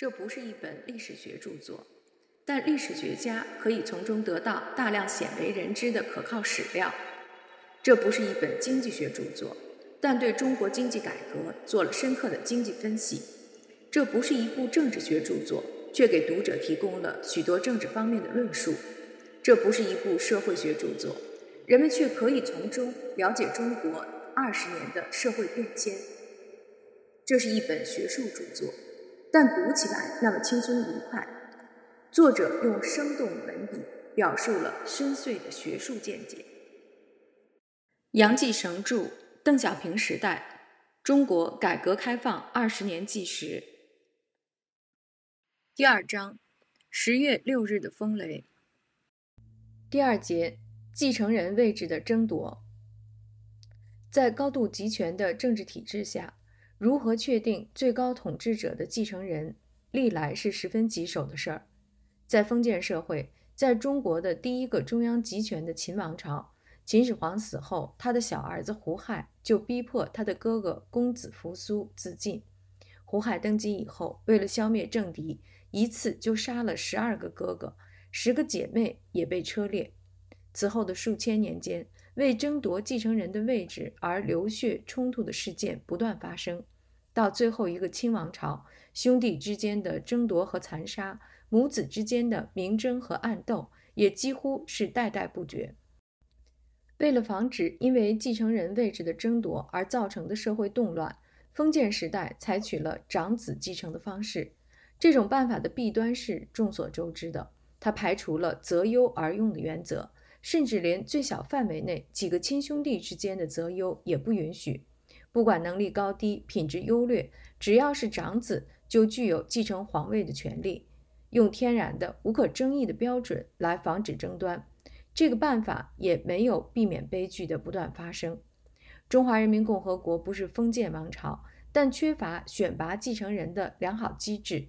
这不是一本历史学著作，但历史学家可以从中得到大量鲜为人知的可靠史料。这不是一本经济学著作，但对中国经济改革做了深刻的经济分析。这不是一部政治学著作，却给读者提供了许多政治方面的论述。这不是一部社会学著作，人们却可以从中了解中国二十年的社会变迁。这是一本学术著作。但读起来那么轻松愉快。作者用生动文笔表述了深邃的学术见解。杨继绳著《邓小平时代：中国改革开放二十年纪实》第二章，十月六日的风雷第二节，继承人位置的争夺，在高度集权的政治体制下。如何确定最高统治者的继承人，历来是十分棘手的事儿。在封建社会，在中国的第一个中央集权的秦王朝，秦始皇死后，他的小儿子胡亥就逼迫他的哥哥公子扶苏自尽。胡亥登基以后，为了消灭政敌，一次就杀了十二个哥哥，十个姐妹也被车裂。此后的数千年间，为争夺继承人的位置而流血冲突的事件不断发生。到最后一个亲王朝，兄弟之间的争夺和残杀，母子之间的明争和暗斗，也几乎是代代不绝。为了防止因为继承人位置的争夺而造成的社会动乱，封建时代采取了长子继承的方式。这种办法的弊端是众所周知的，它排除了择优而用的原则，甚至连最小范围内几个亲兄弟之间的择优也不允许。不管能力高低、品质优劣，只要是长子，就具有继承皇位的权利。用天然的、无可争议的标准来防止争端，这个办法也没有避免悲剧的不断发生。中华人民共和国不是封建王朝，但缺乏选拔继承人的良好机制。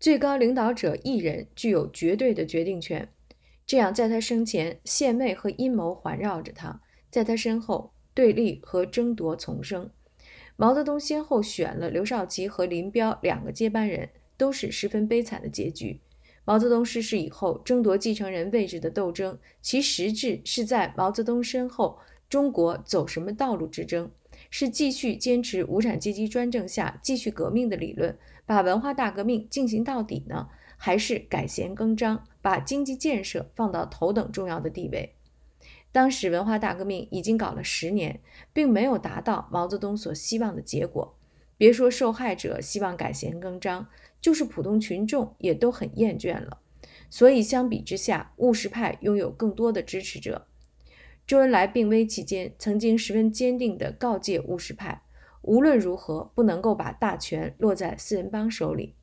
最高领导者一人具有绝对的决定权，这样在他生前，献媚和阴谋环绕着他，在他身后。对立和争夺丛生，毛泽东先后选了刘少奇和林彪两个接班人，都是十分悲惨的结局。毛泽东逝世以后，争夺继承人位置的斗争，其实质是在毛泽东身后，中国走什么道路之争：是继续坚持无产阶级专政下继续革命的理论，把文化大革命进行到底呢，还是改弦更张，把经济建设放到头等重要的地位？当时文化大革命已经搞了十年，并没有达到毛泽东所希望的结果。别说受害者希望改弦更张，就是普通群众也都很厌倦了。所以相比之下，务实派拥有更多的支持者。周恩来病危期间，曾经十分坚定地告诫务实派，无论如何不能够把大权落在四人帮手里。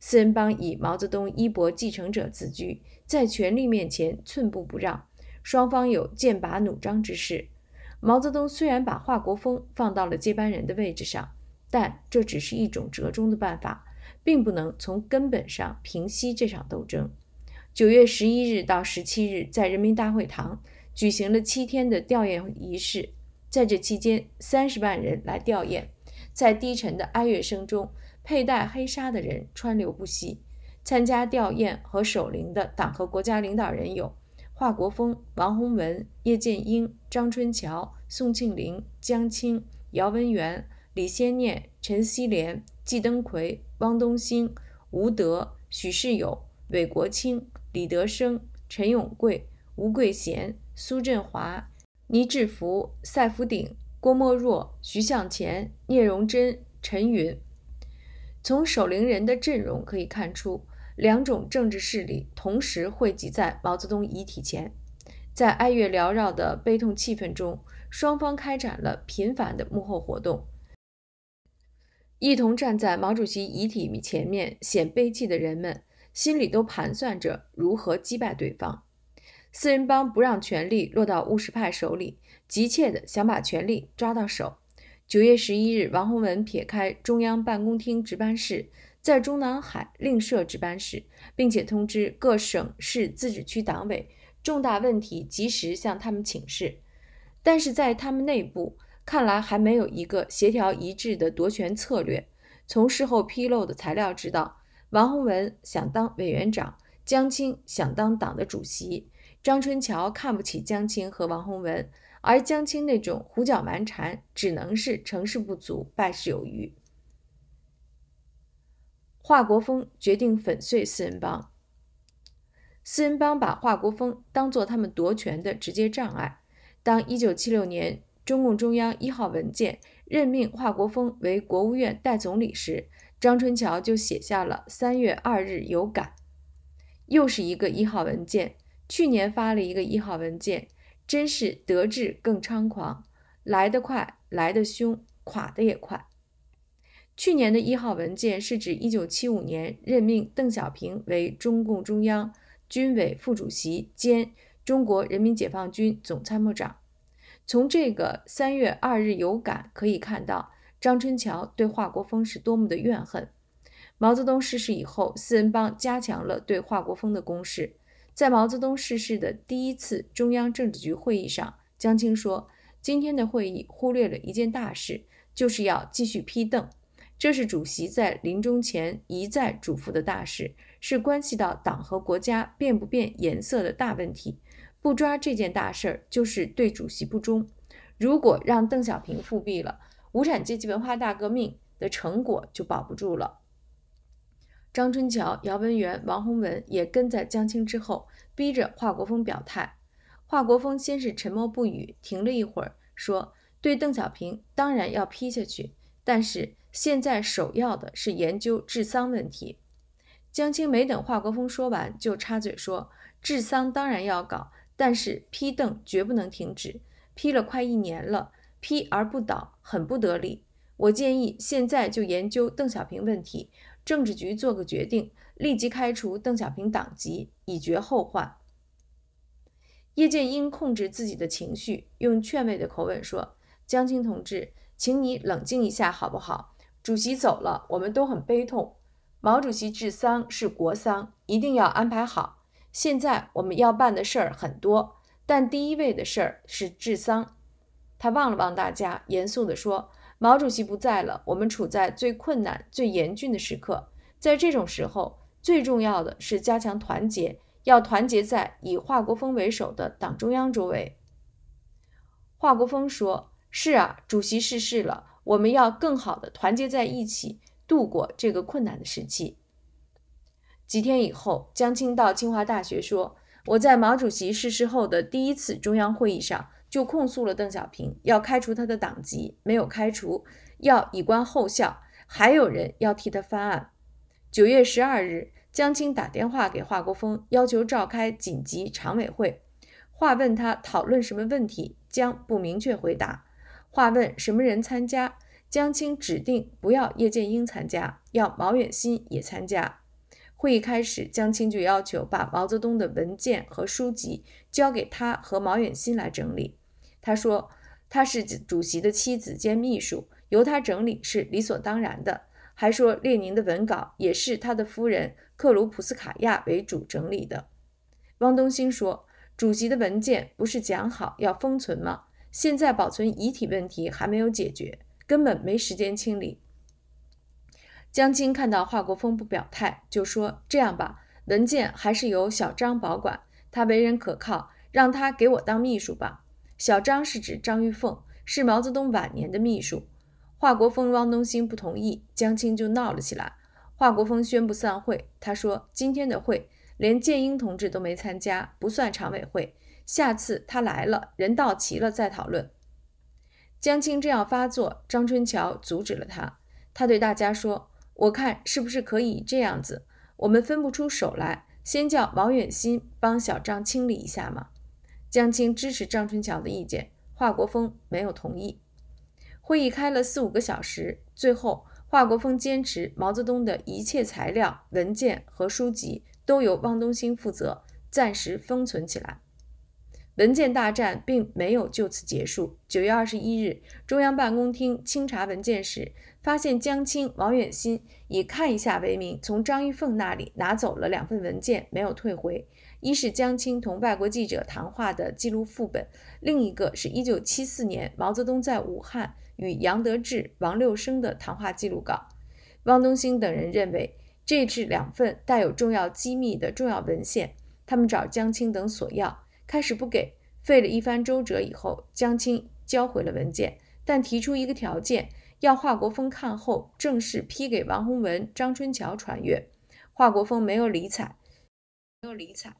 四人帮以毛泽东衣钵继承者自居，在权力面前寸步不让。双方有剑拔弩张之势。毛泽东虽然把华国锋放到了接班人的位置上，但这只是一种折中的办法，并不能从根本上平息这场斗争。九月十一日到十七日，在人民大会堂举行了七天的吊唁仪式，在这期间，三十万人来吊唁。在低沉的哀乐声中，佩戴黑纱的人川流不息。参加吊唁和守灵的党和国家领导人有。华国锋、王洪文、叶剑英、张春桥、宋庆龄、江青、姚文元、李先念、陈锡联、季登奎、汪东兴、吴德、许世友、韦国清、李德生、陈永贵、吴桂贤、苏振华、倪志福、赛福鼎、郭沫若、徐向前、聂荣臻、陈云。从守陵人的阵容可以看出。两种政治势力同时汇集在毛泽东遗体前，在哀乐缭绕的悲痛气氛中，双方开展了频繁的幕后活动。一同站在毛主席遗体前面显悲戚的人们，心里都盘算着如何击败对方。四人帮不让权力落到务实派手里，急切地想把权力抓到手。九月十一日，王洪文撇开中央办公厅值班室。在中南海另设值班室，并且通知各省市自治区党委，重大问题及时向他们请示。但是在他们内部看来，还没有一个协调一致的夺权策略。从事后披露的材料知道，王洪文想当委员长，江青想当党的主席，张春桥看不起江青和王洪文，而江青那种胡搅蛮缠，只能是成事不足，败事有余。华国锋决定粉碎四人帮。四人帮把华国锋当作他们夺权的直接障碍。当1976年中共中央一号文件任命华国锋为国务院代总理时，张春桥就写下了《三月二日有感》：“又是一个一号文件，去年发了一个一号文件，真是得志更猖狂，来得快，来得凶，垮得也快。”去年的一号文件是指一九七五年任命邓小平为中共中央军委副主席兼中国人民解放军总参谋长。从这个三月二日有感可以看到，张春桥对华国锋是多么的怨恨。毛泽东逝世以后，四人帮加强了对华国锋的攻势。在毛泽东逝世的第一次中央政治局会议上，江青说：“今天的会议忽略了一件大事，就是要继续批邓。”这是主席在临终前一再嘱咐的大事，是关系到党和国家变不变颜色的大问题。不抓这件大事儿，就是对主席不忠。如果让邓小平复辟了，无产阶级文化大革命的成果就保不住了。张春桥、姚文元、王洪文也跟在江青之后，逼着华国锋表态。华国锋先是沉默不语，停了一会儿，说：“对邓小平，当然要批下去，但是。”现在首要的是研究治丧问题。江青没等华国锋说完，就插嘴说：“治丧当然要搞，但是批邓绝不能停止。批了快一年了，批而不倒，很不得力。我建议现在就研究邓小平问题，政治局做个决定，立即开除邓小平党籍，以绝后患。”叶剑英控制自己的情绪，用劝慰的口吻说：“江青同志，请你冷静一下，好不好？”主席走了，我们都很悲痛。毛主席治丧是国丧，一定要安排好。现在我们要办的事儿很多，但第一位的事儿是治丧。他望了望大家，严肃地说：“毛主席不在了，我们处在最困难、最严峻的时刻。在这种时候，最重要的是加强团结，要团结在以华国锋为首的党中央周围。”华国锋说：“是啊，主席逝世了。”我们要更好的团结在一起，度过这个困难的时期。几天以后，江青到清华大学说：“我在毛主席逝世后的第一次中央会议上，就控诉了邓小平，要开除他的党籍，没有开除，要以观后效。还有人要替他翻案。”九月十二日，江青打电话给华国锋，要求召开紧急常委会。话问他讨论什么问题，江不明确回答。话问什么人参加？江青指定不要叶剑英参加，要毛远新也参加。会议开始，江青就要求把毛泽东的文件和书籍交给他和毛远新来整理。他说他是主席的妻子兼秘书，由他整理是理所当然的。还说列宁的文稿也是他的夫人克鲁普斯卡娅为主整理的。汪东兴说，主席的文件不是讲好要封存吗？现在保存遗体问题还没有解决，根本没时间清理。江青看到华国锋不表态，就说：“这样吧，文件还是由小张保管，他为人可靠，让他给我当秘书吧。”小张是指张玉凤，是毛泽东晚年的秘书。华国锋、汪东兴不同意，江青就闹了起来。华国锋宣布散会，他说：“今天的会连建英同志都没参加，不算常委会。”下次他来了，人到齐了再讨论。江青这样发作，张春桥阻止了他。他对大家说：“我看是不是可以这样子，我们分不出手来，先叫王远新帮小张清理一下嘛。”江青支持张春桥的意见，华国锋没有同意。会议开了四五个小时，最后华国锋坚持毛泽东的一切材料、文件和书籍都由汪东兴负责暂时封存起来。文件大战并没有就此结束。九月二十一日，中央办公厅清查文件时，发现江青、王远新以看一下为名，从张玉凤那里拿走了两份文件，没有退回。一是江青同外国记者谈话的记录副本，另一个是一九七四年毛泽东在武汉与杨得志、王六生的谈话记录稿。汪东兴等人认为，这是两份带有重要机密的重要文献，他们找江青等索要。开始不给，费了一番周折以后，江青交回了文件，但提出一个条件，要华国锋看后正式批给王洪文、张春桥传阅。华国锋没有理睬，没有理睬。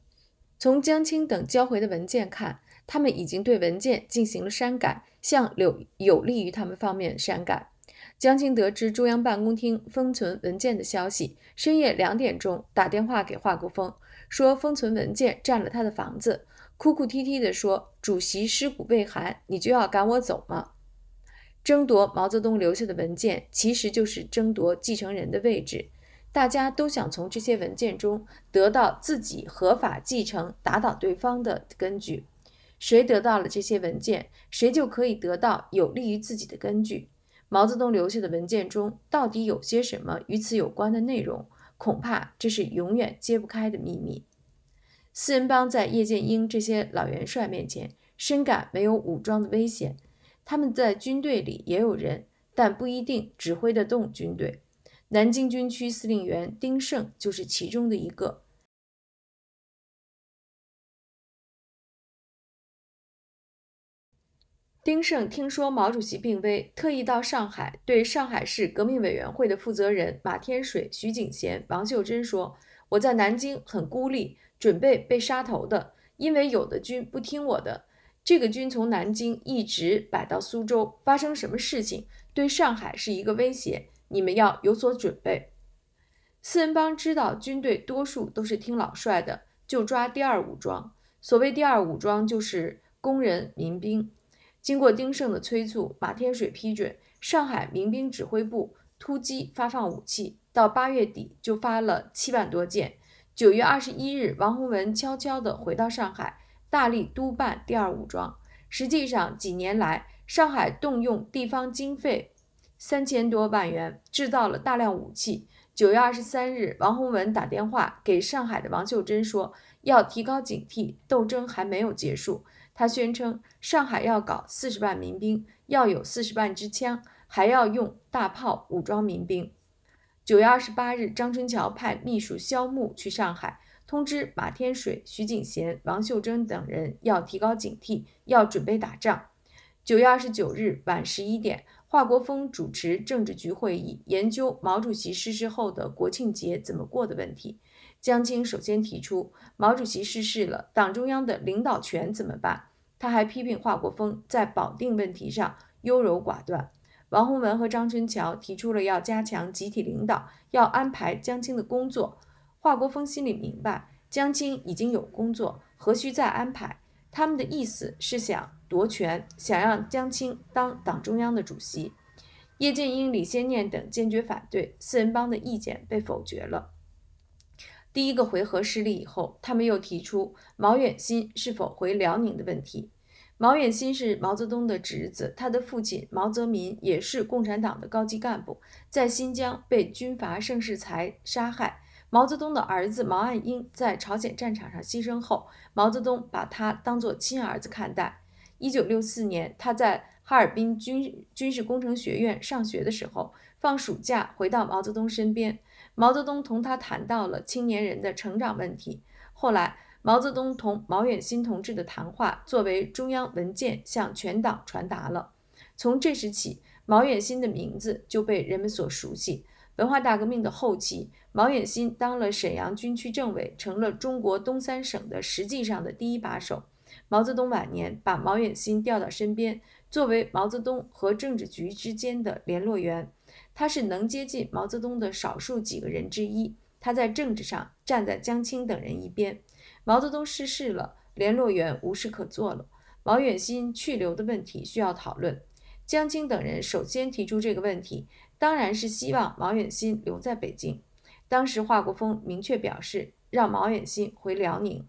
从江青等交回的文件看，他们已经对文件进行了删改，向有有利于他们方面删改。江青得知中央办公厅封存文件的消息，深夜两点钟打电话给华国锋，说封存文件占了他的房子。哭哭啼啼地说：“主席尸骨未寒，你就要赶我走吗？”争夺毛泽东留下的文件，其实就是争夺继承人的位置。大家都想从这些文件中得到自己合法继承、打倒对方的根据。谁得到了这些文件，谁就可以得到有利于自己的根据。毛泽东留下的文件中到底有些什么与此有关的内容？恐怕这是永远揭不开的秘密。四人帮在叶剑英这些老元帅面前，深感没有武装的危险。他们在军队里也有人，但不一定指挥得动军队。南京军区司令员丁盛就是其中的一个。丁盛听说毛主席病危，特意到上海，对上海市革命委员会的负责人马天水、徐景贤、王秀珍说：“我在南京很孤立。”准备被杀头的，因为有的军不听我的。这个军从南京一直摆到苏州，发生什么事情，对上海是一个威胁，你们要有所准备。四人帮知道军队多数都是听老帅的，就抓第二武装。所谓第二武装，就是工人民兵。经过丁胜的催促，马天水批准上海民兵指挥部突击发放武器，到八月底就发了七万多件。九月二十一日，王洪文悄悄地回到上海，大力督办第二武装。实际上，几年来，上海动用地方经费三千多万元，制造了大量武器。九月二十三日，王洪文打电话给上海的王秀珍说：“要提高警惕，斗争还没有结束。”他宣称：“上海要搞四十万民兵，要有四十万支枪，还要用大炮武装民兵。”九月二十八日，张春桥派秘书肖木去上海，通知马天水、徐景贤、王秀珍等人要提高警惕，要准备打仗。九月二十九日晚十一点，华国锋主持政治局会议，研究毛主席逝世后的国庆节怎么过的问题。江青首先提出，毛主席逝世了，党中央的领导权怎么办？他还批评华国锋在保定问题上优柔寡断。王洪文和张春桥提出了要加强集体领导，要安排江青的工作。华国锋心里明白，江青已经有工作，何须再安排？他们的意思是想夺权，想让江青当党中央的主席。叶剑英、李先念等坚决反对，四人帮的意见被否决了。第一个回合失利以后，他们又提出毛远新是否回辽宁的问题。毛远新是毛泽东的侄子，他的父亲毛泽民也是共产党的高级干部，在新疆被军阀盛世才杀害。毛泽东的儿子毛岸英在朝鲜战场上牺牲后，毛泽东把他当作亲儿子看待。一九六四年，他在哈尔滨军军事工程学院上学的时候，放暑假回到毛泽东身边，毛泽东同他谈到了青年人的成长问题。后来，毛泽东同毛远新同志的谈话，作为中央文件向全党传达了。从这时起，毛远新的名字就被人们所熟悉。文化大革命的后期，毛远新当了沈阳军区政委，成了中国东三省的实际上的第一把手。毛泽东晚年把毛远新调到身边，作为毛泽东和政治局之间的联络员，他是能接近毛泽东的少数几个人之一。他在政治上站在江青等人一边。毛泽东逝世了，联络员无事可做了。毛远新去留的问题需要讨论。江青等人首先提出这个问题，当然是希望毛远新留在北京。当时华国锋明确表示让毛远新回辽宁。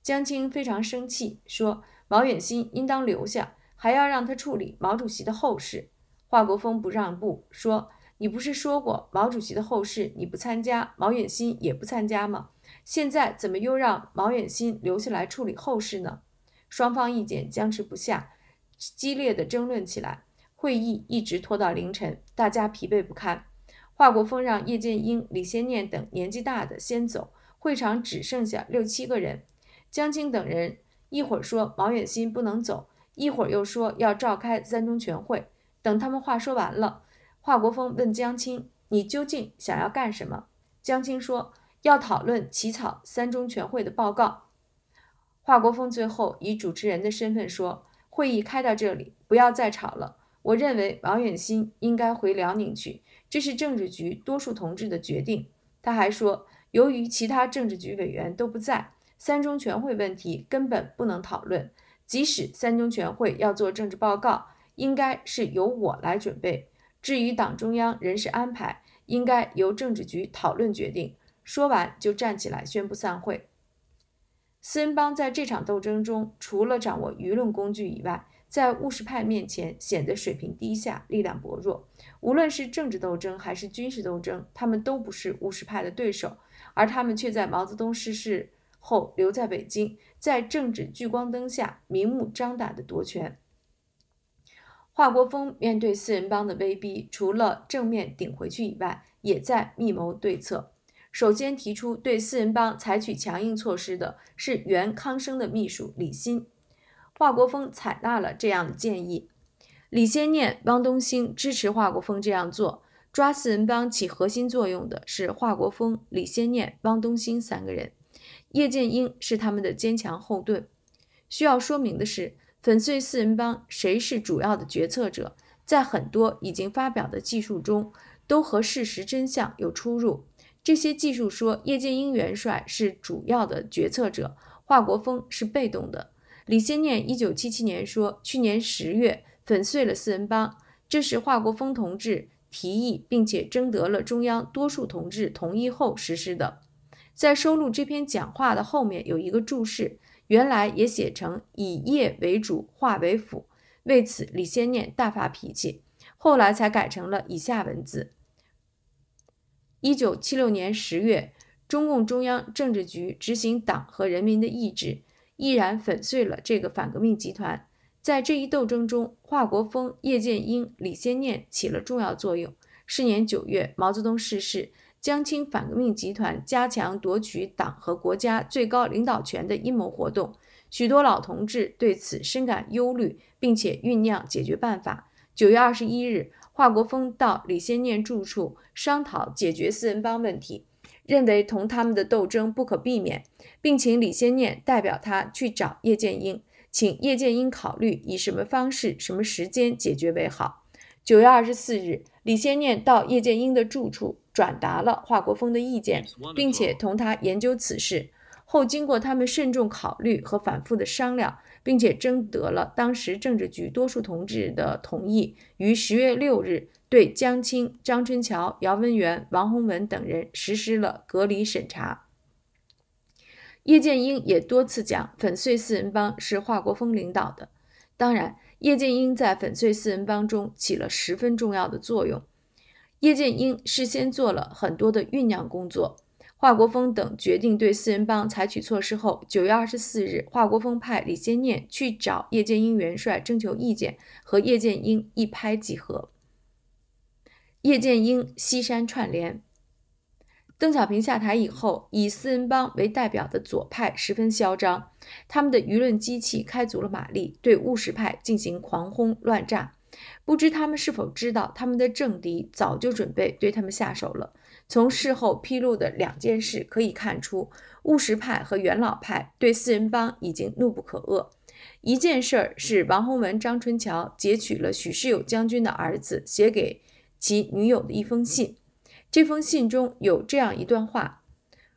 江青非常生气，说毛远新应当留下，还要让他处理毛主席的后事。华国锋不让步，说。你不是说过毛主席的后事你不参加，毛远新也不参加吗？现在怎么又让毛远新留下来处理后事呢？双方意见僵持不下，激烈的争论起来，会议一直拖到凌晨，大家疲惫不堪。华国锋让叶剑英、李先念等年纪大的先走，会场只剩下六七个人。江青等人一会儿说毛远新不能走，一会儿又说要召开三中全会，等他们话说完了。华国锋问江青：“你究竟想要干什么？”江青说：“要讨论起草三中全会的报告。”华国锋最后以主持人的身份说：“会议开到这里，不要再吵了。我认为王远新应该回辽宁去，这是政治局多数同志的决定。”他还说：“由于其他政治局委员都不在，三中全会问题根本不能讨论。即使三中全会要做政治报告，应该是由我来准备。”至于党中央人事安排，应该由政治局讨论决定。说完，就站起来宣布散会。四人帮在这场斗争中，除了掌握舆论工具以外，在务实派面前显得水平低下、力量薄弱。无论是政治斗争还是军事斗争，他们都不是务实派的对手，而他们却在毛泽东逝世后留在北京，在政治聚光灯下明目张胆地夺权。华国锋面对四人帮的威逼，除了正面顶回去以外，也在密谋对策。首先提出对四人帮采取强硬措施的是原康生的秘书李鑫，华国锋采纳了这样的建议。李先念、汪东兴支持华国锋这样做，抓四人帮起核心作用的是华国锋、李先念、汪东兴三个人，叶剑英是他们的坚强后盾。需要说明的是。粉碎四人帮，谁是主要的决策者？在很多已经发表的技术中，都和事实真相有出入。这些技术说叶剑英元帅是主要的决策者，华国锋是被动的。李先念一九七七年说，去年十月粉碎了四人帮，这是华国锋同志提议并且征得了中央多数同志同意后实施的。在收录这篇讲话的后面有一个注释。原来也写成“以业为主，化为辅”，为此李先念大发脾气，后来才改成了以下文字。一九七六年十月，中共中央政治局执行党和人民的意志，毅然粉碎了这个反革命集团。在这一斗争中，华国锋、叶剑英、李先念起了重要作用。是年九月，毛泽东逝世。江青反革命集团加强夺取党和国家最高领导权的阴谋活动，许多老同志对此深感忧虑，并且酝酿解决办法。九月二十一日，华国锋到李先念住处商讨解决四人帮问题，认为同他们的斗争不可避免，并请李先念代表他去找叶剑英，请叶剑英考虑以什么方式、什么时间解决为好。九月二十四日，李先念到叶剑英的住处转达了华国锋的意见，并且同他研究此事。后经过他们慎重考虑和反复的商量，并且征得了当时政治局多数同志的同意，于十月六日对江青、张春桥、姚文元、王洪文等人实施了隔离审查。叶剑英也多次讲，粉碎四人帮是华国锋领导的。当然。叶剑英在粉碎四人帮中起了十分重要的作用。叶剑英事先做了很多的酝酿工作。华国锋等决定对四人帮采取措施后，九月二十四日，华国锋派李先念去找叶剑英元帅征求意见，和叶剑英一拍即合。叶剑英西山串联。邓小平下台以后，以四人帮为代表的左派十分嚣张，他们的舆论机器开足了马力，对务实派进行狂轰乱炸。不知他们是否知道，他们的政敌早就准备对他们下手了。从事后披露的两件事可以看出，务实派和元老派对四人帮已经怒不可遏。一件事儿是王洪文、张春桥截取了许世友将军的儿子写给其女友的一封信。这封信中有这样一段话：“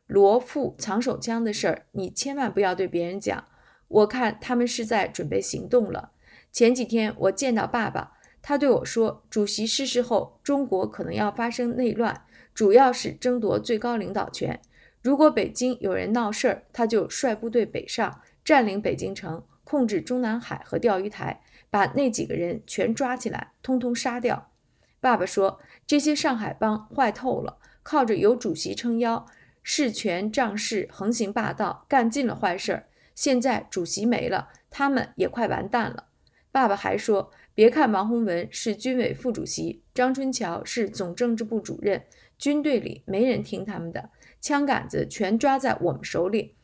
罗富藏手枪的事儿，你千万不要对别人讲。我看他们是在准备行动了。前几天我见到爸爸，他对我说，主席逝世后，中国可能要发生内乱，主要是争夺最高领导权。如果北京有人闹事儿，他就率部队北上，占领北京城，控制中南海和钓鱼台，把那几个人全抓起来，通通杀掉。”爸爸说：“这些上海帮坏透了，靠着有主席撑腰，势权仗势，横行霸道，干尽了坏事儿。现在主席没了，他们也快完蛋了。”爸爸还说：“别看王洪文是军委副主席，张春桥是总政治部主任，军队里没人听他们的，枪杆子全抓在我们手里。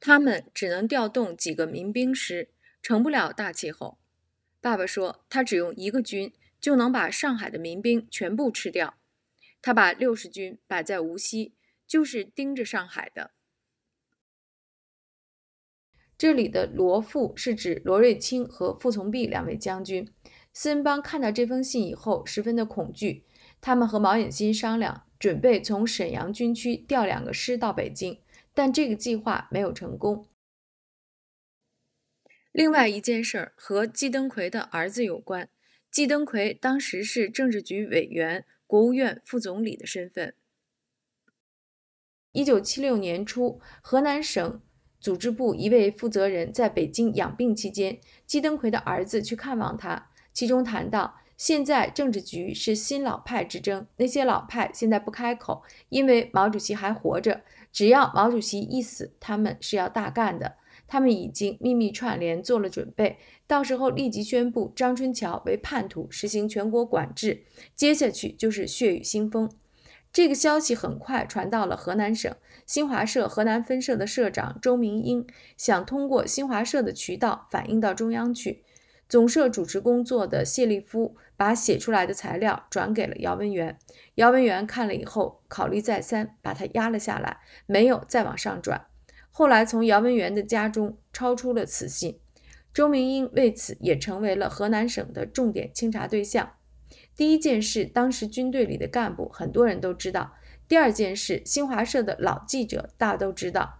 他们只能调动几个民兵师，成不了大气候。”爸爸说：“他只用一个军。”就能把上海的民兵全部吃掉。他把六十军摆在无锡，就是盯着上海的。这里的罗富是指罗瑞卿和傅从碧两位将军。四人邦看到这封信以后，十分的恐惧。他们和毛远新商量，准备从沈阳军区调两个师到北京，但这个计划没有成功。另外一件事儿和季登奎的儿子有关。季登奎当时是政治局委员、国务院副总理的身份。一九七六年初，河南省组织部一位负责人在北京养病期间，季登奎的儿子去看望他，其中谈到：“现在政治局是新老派之争，那些老派现在不开口，因为毛主席还活着；只要毛主席一死，他们是要大干的。”他们已经秘密串联做了准备，到时候立即宣布张春桥为叛徒，实行全国管制。接下去就是血雨腥风。这个消息很快传到了河南省新华社河南分社的社长周明英，想通过新华社的渠道反映到中央去。总社主持工作的谢立夫把写出来的材料转给了姚文元，姚文元看了以后考虑再三，把他压了下来，没有再往上转。后来从姚文元的家中抄出了此信，周明英为此也成为了河南省的重点清查对象。第一件事，当时军队里的干部很多人都知道；第二件事，新华社的老记者大都知道。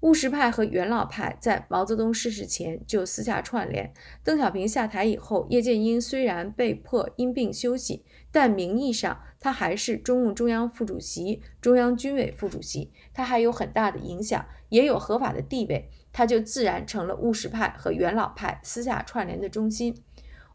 务实派和元老派在毛泽东逝世前就私下串联。邓小平下台以后，叶剑英虽然被迫因病休息，但名义上。他还是中共中央副主席、中央军委副主席，他还有很大的影响，也有合法的地位，他就自然成了务实派和元老派私下串联的中心。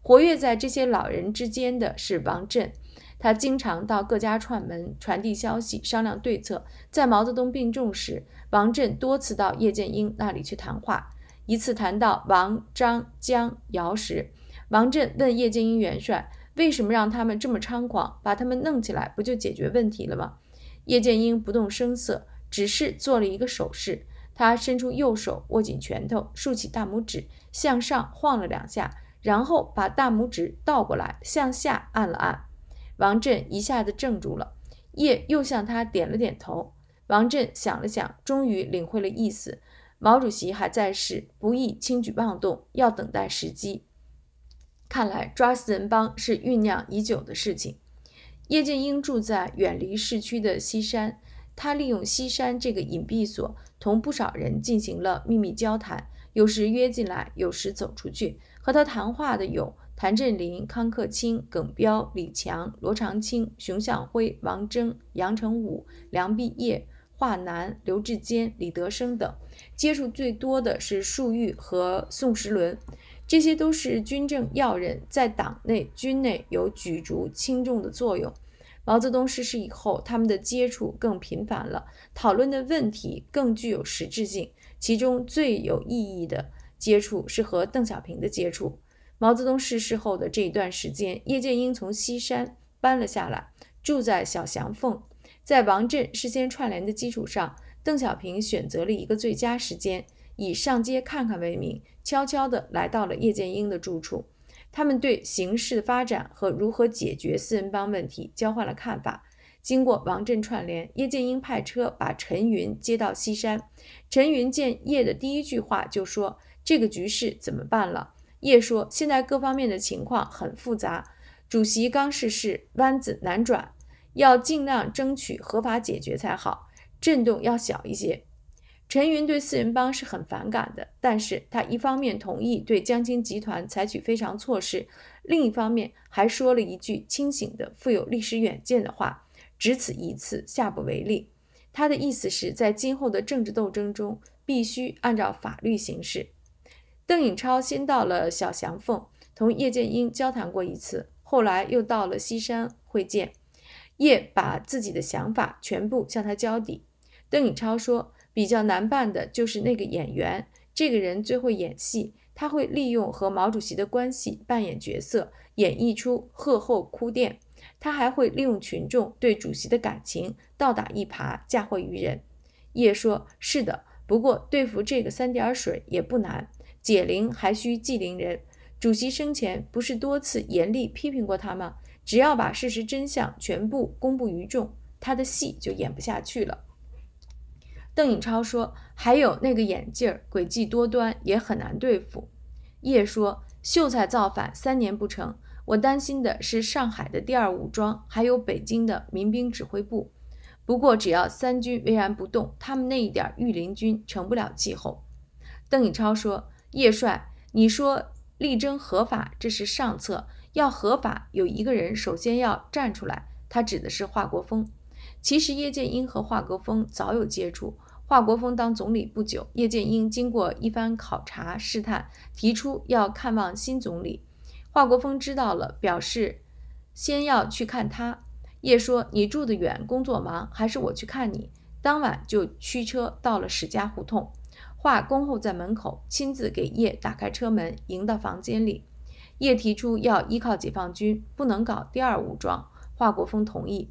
活跃在这些老人之间的是王震，他经常到各家串门，传递消息，商量对策。在毛泽东病重时，王震多次到叶剑英那里去谈话。一次谈到王张江姚时，王震问叶剑英元帅。为什么让他们这么猖狂？把他们弄起来，不就解决问题了吗？叶剑英不动声色，只是做了一个手势。他伸出右手，握紧拳头，竖起大拇指向上晃了两下，然后把大拇指倒过来向下按了按。王震一下子怔住了。叶又向他点了点头。王震想了想，终于领会了意思。毛主席还在世，不宜轻举妄动，要等待时机。看来抓四人帮是酝酿已久的事情。叶剑英住在远离市区的西山，他利用西山这个隐蔽所，同不少人进行了秘密交谈。有时约进来，有时走出去。和他谈话的有谭震林、康克清、耿彪、李强、罗长青、熊向晖、王诤、杨成武、梁毕业、华南、刘志坚、李德生等。接触最多的是粟裕和宋时轮。这些都是军政要人在党内、军内有举足轻重的作用。毛泽东逝世以后，他们的接触更频繁了，讨论的问题更具有实质性。其中最有意义的接触是和邓小平的接触。毛泽东逝世后的这一段时间，叶剑英从西山搬了下来，住在小祥凤。在王震事先串联的基础上，邓小平选择了一个最佳时间。以上街看看为名，悄悄地来到了叶剑英的住处。他们对形势发展和如何解决四人帮问题交换了看法。经过王震串联，叶剑英派车把陈云接到西山。陈云见叶的第一句话就说：“这个局势怎么办了？”叶说：“现在各方面的情况很复杂，主席刚逝世，弯子难转，要尽量争取合法解决才好，震动要小一些。”陈云对四人帮是很反感的，但是他一方面同意对江青集团采取非常措施，另一方面还说了一句清醒的、富有历史远见的话：只此一次，下不为例。他的意思是在今后的政治斗争中必须按照法律行事。邓颖超先到了小祥凤，同叶剑英交谈过一次，后来又到了西山会见叶，把自己的想法全部向他交底。邓颖超说。比较难办的就是那个演员，这个人最会演戏，他会利用和毛主席的关系扮演角色，演绎出贺后哭殿。他还会利用群众对主席的感情，倒打一耙嫁祸于人。叶说：“是的，不过对付这个三点水也不难，解铃还需系铃人。主席生前不是多次严厉批评过他吗？只要把事实真相全部公布于众，他的戏就演不下去了。”邓颖超说：“还有那个眼镜儿，诡计多端，也很难对付。”叶说：“秀才造反，三年不成。我担心的是上海的第二武装，还有北京的民兵指挥部。不过，只要三军巍然不动，他们那一点御林军成不了气候。”邓颖超说：“叶帅，你说力争合法，这是上策。要合法，有一个人首先要站出来，他指的是华国锋。其实，叶剑英和华国锋早有接触。”华国锋当总理不久，叶剑英经过一番考察试探，提出要看望新总理。华国锋知道了，表示先要去看他。叶说：“你住得远，工作忙，还是我去看你。”当晚就驱车到了史家胡同，华恭候在门口，亲自给叶打开车门，迎到房间里。叶提出要依靠解放军，不能搞第二武装。华国锋同意。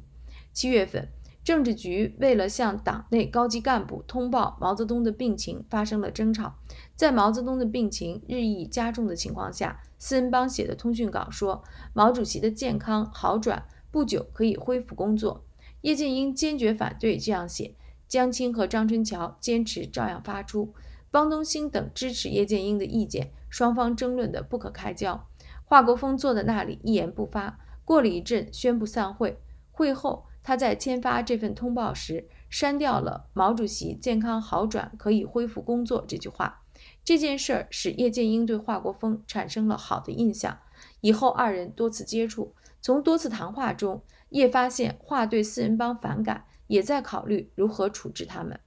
七月份。政治局为了向党内高级干部通报毛泽东的病情，发生了争吵。在毛泽东的病情日益加重的情况下，斯人邦写的通讯稿说，毛主席的健康好转，不久可以恢复工作。叶剑英坚决反对这样写，江青和张春桥坚持照样发出。汪东兴等支持叶剑英的意见，双方争论得不可开交。华国锋坐在那里一言不发。过了一阵，宣布散会。会后。他在签发这份通报时删掉了毛主席健康好转可以恢复工作这句话。这件事儿使叶剑英对华国锋产生了好的印象，以后二人多次接触，从多次谈话中，叶发现华对四人帮反感，也在考虑如何处置他们。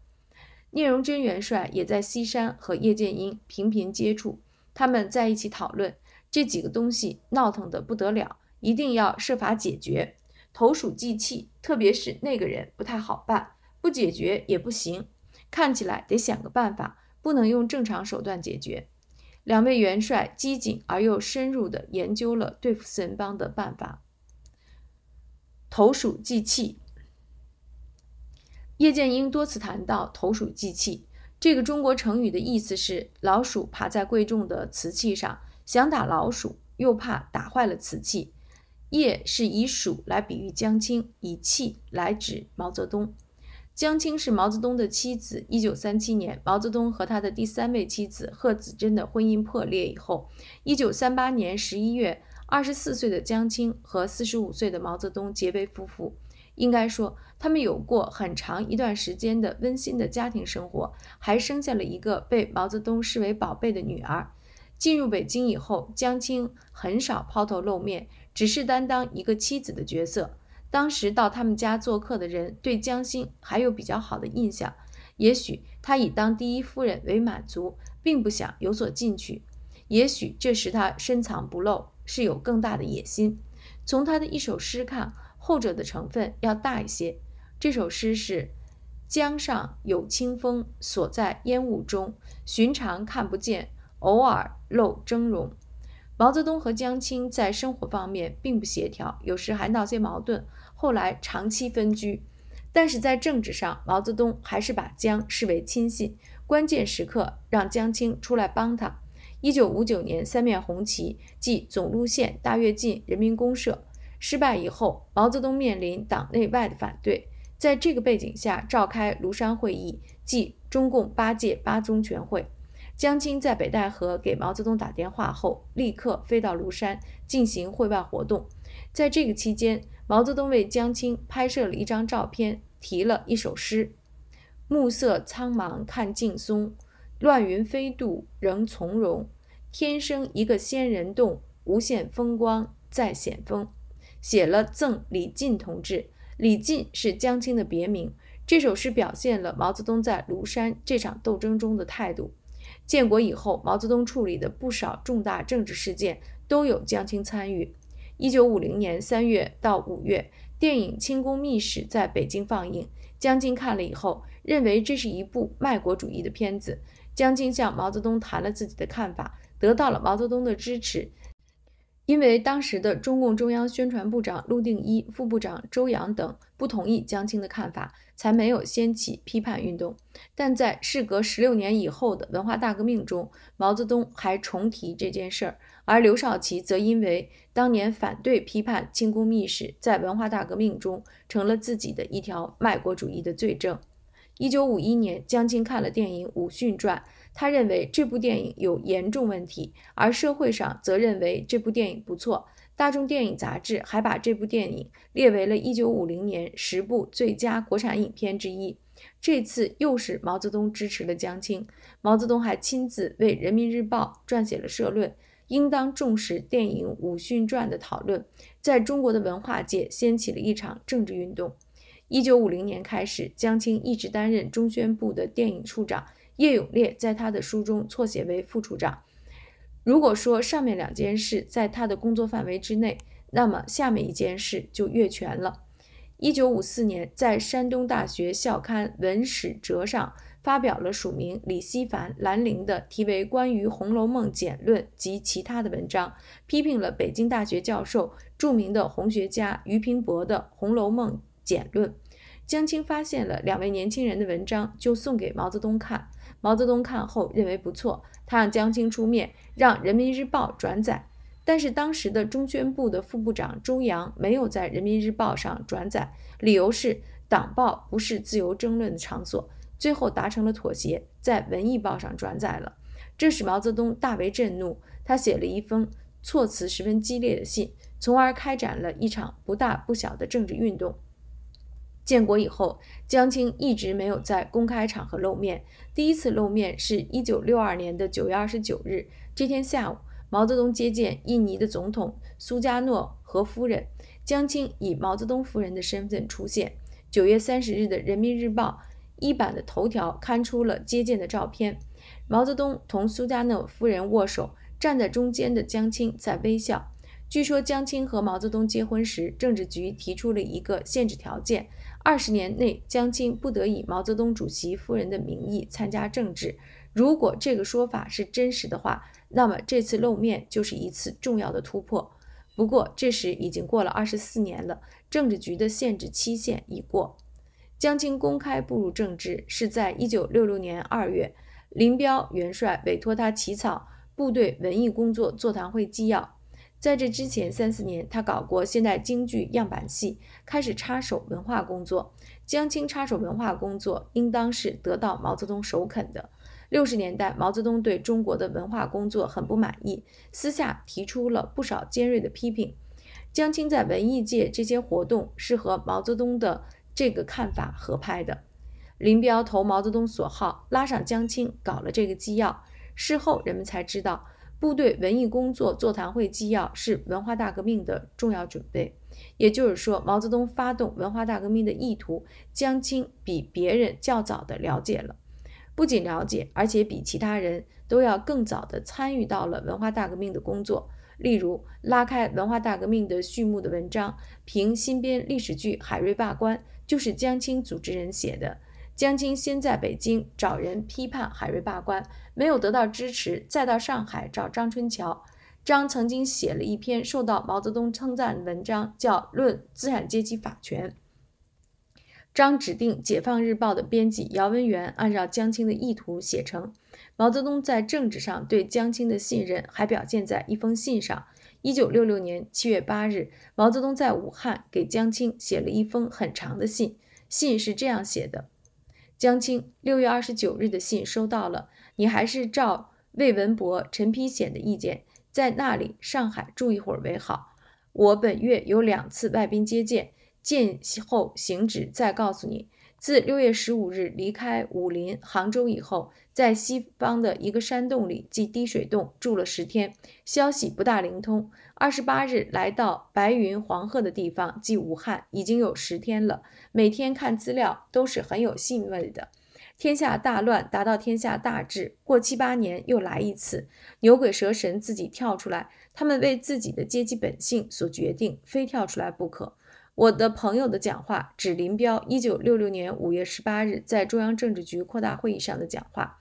聂荣臻元帅也在西山和叶剑英频频接触，他们在一起讨论这几个东西闹腾得不得了，一定要设法解决。投鼠忌器，特别是那个人不太好办，不解决也不行，看起来得想个办法，不能用正常手段解决。两位元帅机警而又深入的研究了对付四人帮的办法。投鼠忌器，叶剑英多次谈到“投鼠忌器”这个中国成语的意思是：老鼠爬在贵重的瓷器上，想打老鼠，又怕打坏了瓷器。叶是以蜀来比喻江青，以气来指毛泽东。江青是毛泽东的妻子。一九三七年，毛泽东和他的第三位妻子贺子珍的婚姻破裂以后，一九三八年十一月，二十四岁的江青和四十五岁的毛泽东结为夫妇。应该说，他们有过很长一段时间的温馨的家庭生活，还生下了一个被毛泽东视为宝贝的女儿。进入北京以后，江青很少抛头露面。只是担当一个妻子的角色。当时到他们家做客的人对江心还有比较好的印象。也许他以当第一夫人为满足，并不想有所进取。也许这时他深藏不露，是有更大的野心。从他的一首诗看，后者的成分要大一些。这首诗是：“江上有清风，锁在烟雾中，寻常看不见，偶尔露峥嵘。”毛泽东和江青在生活方面并不协调，有时还闹些矛盾，后来长期分居。但是在政治上，毛泽东还是把江视为亲信，关键时刻让江青出来帮他。一九五九年，三面红旗即总路线、大跃进、人民公社失败以后，毛泽东面临党内外的反对，在这个背景下召开庐山会议，即中共八届八中全会。江青在北戴河给毛泽东打电话后，立刻飞到庐山进行会外活动。在这个期间，毛泽东为江青拍摄了一张照片，题了一首诗：“暮色苍茫看劲松，乱云飞渡仍从容。天生一个仙人洞，无限风光在险峰。”写了赠李进同志。李进是江青的别名。这首诗表现了毛泽东在庐山这场斗争中的态度。建国以后，毛泽东处理的不少重大政治事件都有江青参与。一九五零年三月到五月，电影《清宫秘史》在北京放映，江青看了以后，认为这是一部卖国主义的片子。江青向毛泽东谈了自己的看法，得到了毛泽东的支持。因为当时的中共中央宣传部长陆定一、副部长周扬等不同意江青的看法。才没有掀起批判运动，但在事隔十六年以后的文化大革命中，毛泽东还重提这件事儿，而刘少奇则因为当年反对批判清宫秘史，在文化大革命中成了自己的一条卖国主义的罪证。一九五一年，江青看了电影《武训传》，他认为这部电影有严重问题，而社会上则认为这部电影不错。大众电影杂志还把这部电影列为了一九五零年十部最佳国产影片之一。这次又是毛泽东支持了江青，毛泽东还亲自为《人民日报》撰写了社论，应当重视电影《武训传》的讨论，在中国的文化界掀起了一场政治运动。一九五零年开始，江青一直担任中宣部的电影处长，叶永烈在他的书中错写为副处长。如果说上面两件事在他的工作范围之内，那么下面一件事就越权了。一九五四年，在山东大学校刊《文史哲》上发表了署名李希凡、兰陵的题为《关于红楼梦简论及其他》的文章，批评了北京大学教授、著名的红学家俞平伯的《红楼梦简论》。江青发现了两位年轻人的文章，就送给毛泽东看。毛泽东看后认为不错，他让江青出面。让《人民日报》转载，但是当时的中宣部的副部长周扬没有在《人民日报》上转载，理由是党报不是自由争论的场所。最后达成了妥协，在《文艺报》上转载了，这使毛泽东大为震怒，他写了一封措辞十分激烈的信，从而开展了一场不大不小的政治运动。建国以后，江青一直没有在公开场合露面，第一次露面是一九六二年的九月二十九日。这天下午，毛泽东接见印尼的总统苏加诺和夫人江青，以毛泽东夫人的身份出现。九月三十日的《人民日报》一版的头条刊出了接见的照片，毛泽东同苏加诺夫人握手，站在中间的江青在微笑。据说江青和毛泽东结婚时，政治局提出了一个限制条件：二十年内江青不得以毛泽东主席夫人的名义参加政治。如果这个说法是真实的话，那么这次露面就是一次重要的突破。不过这时已经过了二十四年了，政治局的限制期限已过。江青公开步入政治是在一九六六年二月，林彪元帅委托他起草部队文艺工作座谈会纪要。在这之前三四年，他搞过现代京剧样板戏，开始插手文化工作。江青插手文化工作，应当是得到毛泽东首肯的。六十年代，毛泽东对中国的文化工作很不满意，私下提出了不少尖锐的批评。江青在文艺界这些活动是和毛泽东的这个看法合拍的。林彪投毛泽东所好，拉上江青搞了这个纪要。事后人们才知道，部队文艺工作座谈会纪要是文化大革命的重要准备。也就是说，毛泽东发动文化大革命的意图，江青比别人较早的了解了。不仅了解，而且比其他人都要更早的参与到了文化大革命的工作。例如，拉开文化大革命的序幕的文章《评新编历史剧海瑞罢官》，就是江青组织人写的。江青先在北京找人批判海瑞罢官，没有得到支持，再到上海找张春桥。张曾经写了一篇受到毛泽东称赞的文章，叫《论资产阶级法权》。张指定《解放日报》的编辑姚文元按照江青的意图写成。毛泽东在政治上对江青的信任还表现在一封信上。一九六六年七月八日，毛泽东在武汉给江青写了一封很长的信。信是这样写的：“江青，六月二十九日的信收到了。你还是照魏文博、陈丕显的意见，在那里上海住一会儿为好。我本月有两次外宾接见。”见后行止，再告诉你。自六月十五日离开武林杭州以后，在西方的一个山洞里，即滴水洞住了十天，消息不大灵通。二十八日来到白云黄鹤的地方，即武汉，已经有十天了。每天看资料都是很有兴味的。天下大乱，达到天下大治，过七八年又来一次，牛鬼蛇神自己跳出来，他们为自己的阶级本性所决定，非跳出来不可。我的朋友的讲话指林彪一九六六年五月十八日在中央政治局扩大会议上的讲话，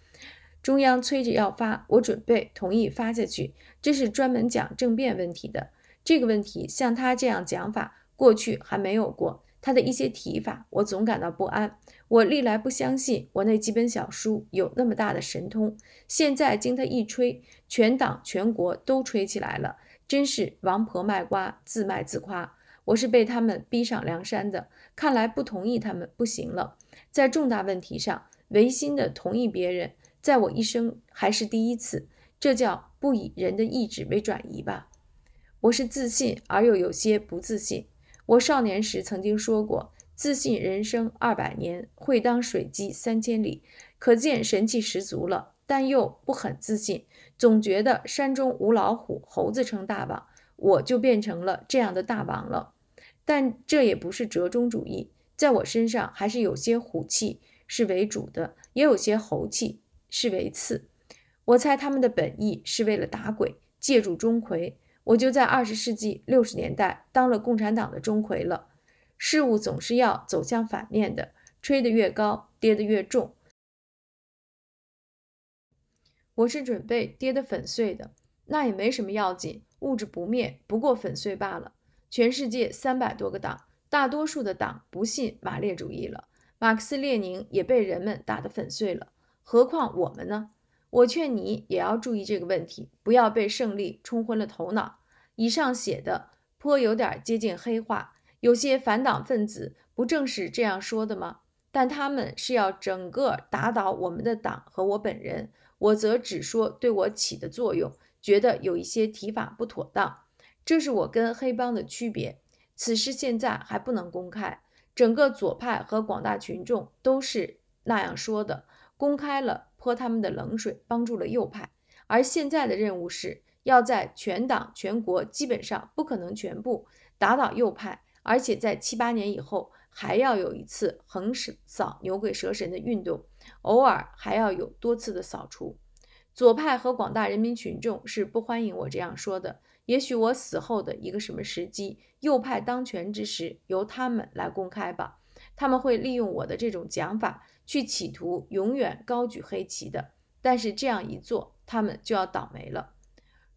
中央催着要发，我准备同意发下去。这是专门讲政变问题的，这个问题像他这样讲法，过去还没有过。他的一些提法，我总感到不安。我历来不相信我那几本小书有那么大的神通，现在经他一吹，全党全国都吹起来了，真是王婆卖瓜，自卖自夸。我是被他们逼上梁山的，看来不同意他们不行了。在重大问题上违心的同意别人，在我一生还是第一次，这叫不以人的意志为转移吧？我是自信而又有些不自信。我少年时曾经说过：“自信人生二百年，会当水击三千里。”可见神气十足了，但又不很自信，总觉得山中无老虎，猴子称大王，我就变成了这样的大王了。但这也不是折中主义，在我身上还是有些虎气是为主的，也有些猴气是为次。我猜他们的本意是为了打鬼，借助钟馗。我就在二十世纪六十年代当了共产党的钟馗了。事物总是要走向反面的，吹得越高，跌得越重。我是准备跌得粉碎的，那也没什么要紧，物质不灭，不过粉碎罢了。全世界三百多个党，大多数的党不信马列主义了，马克思列宁也被人们打得粉碎了，何况我们呢？我劝你也要注意这个问题，不要被胜利冲昏了头脑。以上写的颇有点接近黑话，有些反党分子不正是这样说的吗？但他们是要整个打倒我们的党和我本人，我则只说对我起的作用，觉得有一些提法不妥当。这是我跟黑帮的区别。此事现在还不能公开，整个左派和广大群众都是那样说的。公开了，泼他们的冷水，帮助了右派。而现在的任务是要在全党全国，基本上不可能全部打倒右派，而且在七八年以后还要有一次横扫牛鬼蛇神的运动，偶尔还要有多次的扫除。左派和广大人民群众是不欢迎我这样说的。也许我死后的一个什么时机，右派当权之时，由他们来公开吧。他们会利用我的这种讲法，去企图永远高举黑旗的。但是这样一做，他们就要倒霉了。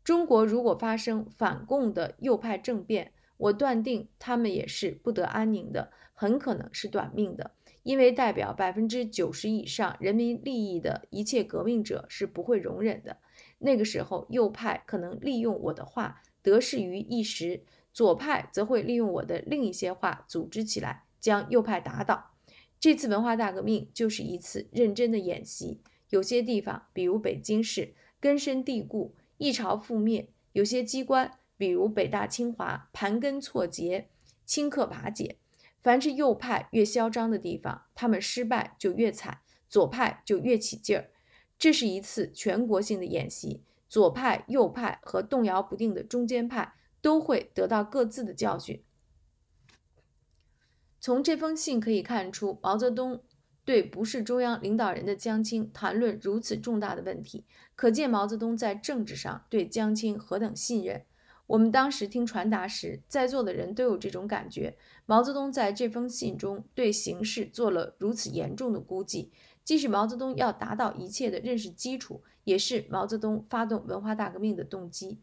中国如果发生反共的右派政变，我断定他们也是不得安宁的，很可能是短命的，因为代表百分之九十以上人民利益的一切革命者是不会容忍的。那个时候，右派可能利用我的话得势于一时，左派则会利用我的另一些话组织起来，将右派打倒。这次文化大革命就是一次认真的演习。有些地方，比如北京市，根深蒂固，一朝覆灭；有些机关，比如北大、清华，盘根错节，顷刻瓦解。凡是右派越嚣张的地方，他们失败就越惨，左派就越起劲儿。这是一次全国性的演习，左派、右派和动摇不定的中间派都会得到各自的教训。从这封信可以看出，毛泽东对不是中央领导人的江青谈论如此重大的问题，可见毛泽东在政治上对江青何等信任。我们当时听传达时，在座的人都有这种感觉：毛泽东在这封信中对形势做了如此严重的估计。既是毛泽东要达到一切的认识基础，也是毛泽东发动文化大革命的动机。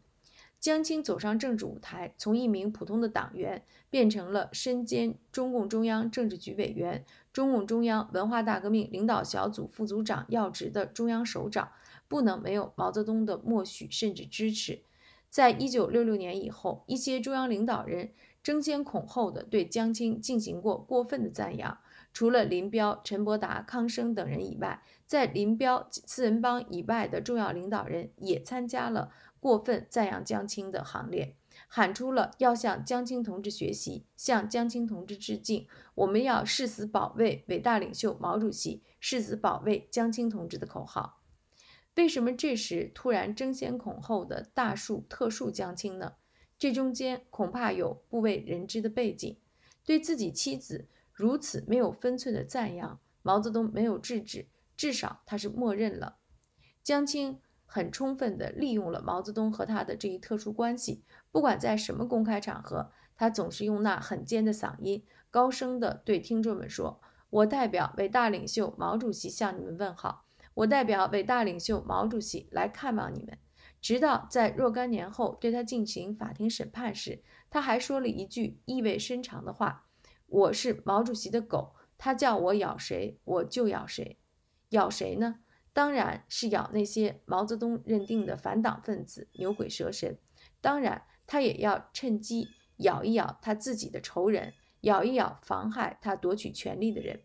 江青走上政治舞台，从一名普通的党员变成了身兼中共中央政治局委员、中共中央文化大革命领导小组副组长要职的中央首长，不能没有毛泽东的默许甚至支持。在一九六六年以后，一些中央领导人争先恐后的对江青进行过过分的赞扬。除了林彪、陈伯达、康生等人以外，在林彪四人帮以外的重要领导人也参加了过分赞扬江青的行列，喊出了要向江青同志学习、向江青同志致敬、我们要誓死保卫伟大领袖毛主席、誓死保卫江青同志的口号。为什么这时突然争先恐后的大树特树江青呢？这中间恐怕有不为人知的背景，对自己妻子。如此没有分寸的赞扬，毛泽东没有制止，至少他是默认了。江青很充分地利用了毛泽东和他的这一特殊关系，不管在什么公开场合，他总是用那很尖的嗓音高声地对听众们说：“我代表伟大领袖毛主席向你们问好，我代表伟大领袖毛主席来看望你们。”直到在若干年后对他进行法庭审判时，他还说了一句意味深长的话。我是毛主席的狗，他叫我咬谁，我就咬谁。咬谁呢？当然是咬那些毛泽东认定的反党分子、牛鬼蛇神。当然，他也要趁机咬一咬他自己的仇人，咬一咬妨害他夺取权力的人。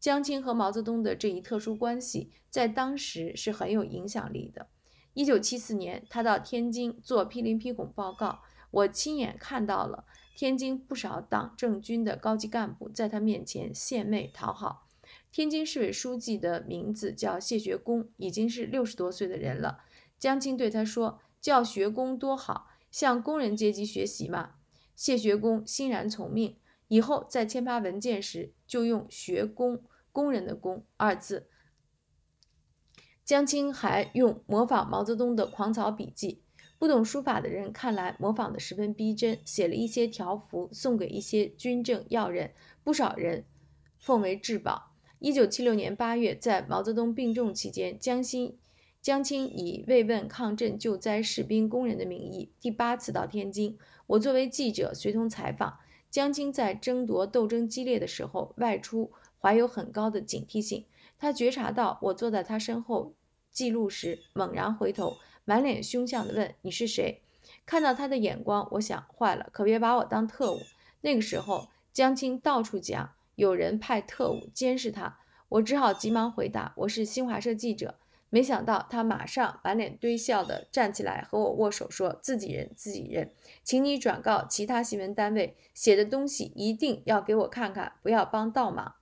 江青和毛泽东的这一特殊关系，在当时是很有影响力的。一九七四年，他到天津做批林批孔报告。我亲眼看到了天津不少党政军的高级干部在他面前献媚讨好。天津市委书记的名字叫谢学功，已经是六十多岁的人了。江青对他说：“叫学工多好，向工人阶级学习嘛。”谢学功欣然从命，以后在签发文件时就用“学工”工人的“工”二字。江青还用模仿毛泽东的狂草笔记。不懂书法的人看来，模仿的十分逼真，写了一些条幅送给一些军政要人，不少人奉为至宝。一九七六年八月，在毛泽东病重期间，江心江青以慰问抗震救灾士兵工人的名义，第八次到天津。我作为记者随同采访。江青在争夺斗争激烈的时候外出，怀有很高的警惕性。他觉察到我坐在他身后记录时，猛然回头。满脸凶相的问：“你是谁？”看到他的眼光，我想坏了，可别把我当特务。那个时候，江青到处讲有人派特务监视他，我只好急忙回答：“我是新华社记者。”没想到他马上满脸堆笑的站起来和我握手，说：“自己人，自己人，请你转告其他新闻单位，写的东西一定要给我看看，不要帮倒忙。”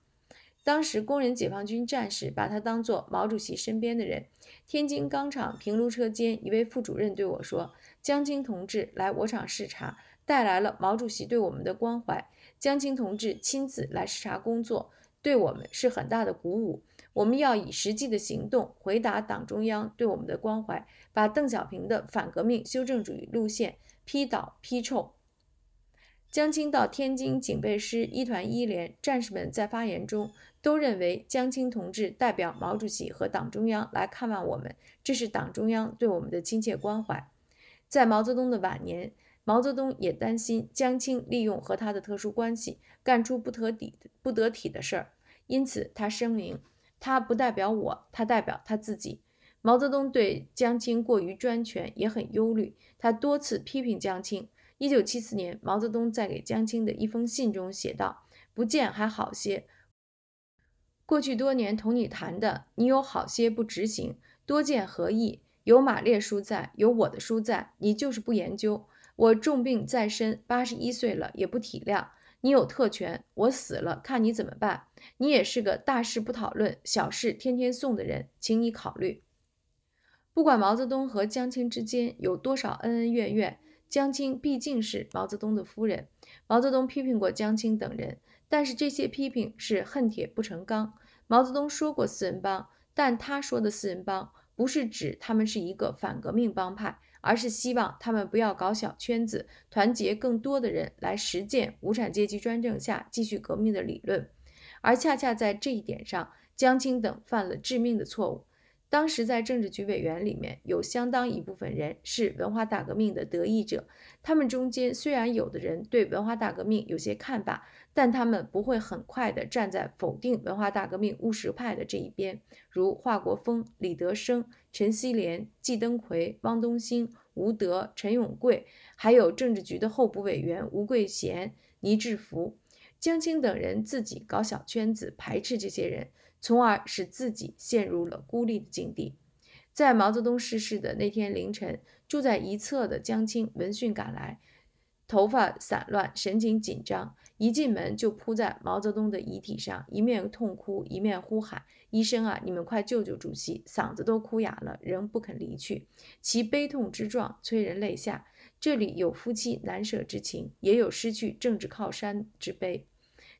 当时，工人解放军战士把他当作毛主席身边的人。天津钢厂平炉车间一位副主任对我说：“江青同志来我厂视察，带来了毛主席对我们的关怀。江青同志亲自来视察工作，对我们是很大的鼓舞。我们要以实际的行动回答党中央对我们的关怀，把邓小平的反革命修正主义路线批倒批臭。”江青到天津警备师一团一连，战士们在发言中都认为江青同志代表毛主席和党中央来看望我们，这是党中央对我们的亲切关怀。在毛泽东的晚年，毛泽东也担心江青利用和他的特殊关系干出不得体、不得体的事儿，因此他声明，他不代表我，他代表他自己。毛泽东对江青过于专权也很忧虑，他多次批评江青。一九七四年，毛泽东在给江青的一封信中写道：“不见还好些。过去多年同你谈的，你有好些不执行，多见何益？有马列书在，有我的书在，你就是不研究。我重病在身，八十一岁了，也不体谅你有特权。我死了，看你怎么办？你也是个大事不讨论，小事天天送的人，请你考虑。不管毛泽东和江青之间有多少恩恩怨怨。”江青毕竟是毛泽东的夫人，毛泽东批评过江青等人，但是这些批评是恨铁不成钢。毛泽东说过“四人帮”，但他说的“四人帮”不是指他们是一个反革命帮派，而是希望他们不要搞小圈子，团结更多的人来实践无产阶级专政下继续革命的理论。而恰恰在这一点上，江青等犯了致命的错误。当时在政治局委员里面有相当一部分人是文化大革命的得益者，他们中间虽然有的人对文化大革命有些看法，但他们不会很快的站在否定文化大革命务实派的这一边，如华国锋、李德生、陈锡联、季登奎、汪东兴、吴德、陈永贵，还有政治局的候补委员吴桂贤、倪志福、江青等人自己搞小圈子，排斥这些人。从而使自己陷入了孤立的境地。在毛泽东逝世的那天凌晨，住在一侧的江青闻讯赶来，头发散乱，神情紧张，一进门就扑在毛泽东的遗体上，一面痛哭，一面呼喊：“医生啊，你们快救救主席！”嗓子都哭哑了，仍不肯离去。其悲痛之状，催人泪下。这里有夫妻难舍之情，也有失去政治靠山之悲。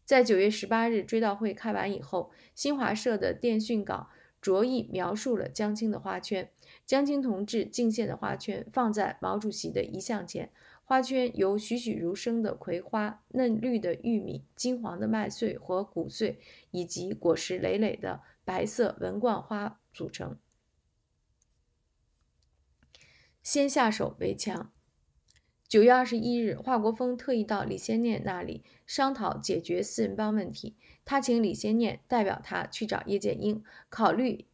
在九月十八日追悼会开完以后，新华社的电讯稿着意描述了江青的花圈。江青同志敬献的花圈放在毛主席的遗像前，花圈由栩栩如生的葵花、嫩绿的玉米、金黄的麦穗和谷穗，以及果实累累的白色文冠花组成。先下手为强。九月二十一日，华国锋特意到李先念那里商讨解决四人帮问题。他请李先念代表他去找叶剑英，考虑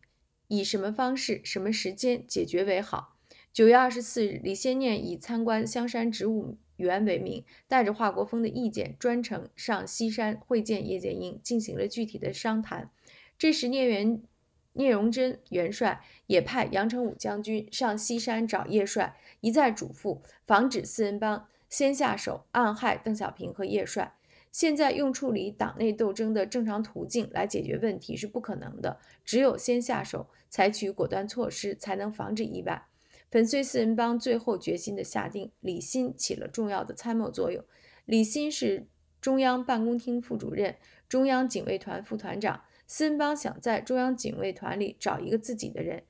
以什么方式、什么时间解决为好。九月二十四日，李先念以参观香山植物园为名，带着华国锋的意见，专程上西山会见叶剑英，进行了具体的商谈。这时，聂远聂荣臻元帅也派杨成武将军上西山找叶帅，一再嘱咐防止四人帮先下手暗害邓小平和叶帅。现在用处理党内斗争的正常途径来解决问题是不可能的，只有先下手，采取果断措施，才能防止意外，粉碎四人帮。最后决心的下定，李鑫起了重要的参谋作用。李鑫是中央办公厅副主任、中央警卫团副团长。森邦想在中央警卫团里找一个自己的人，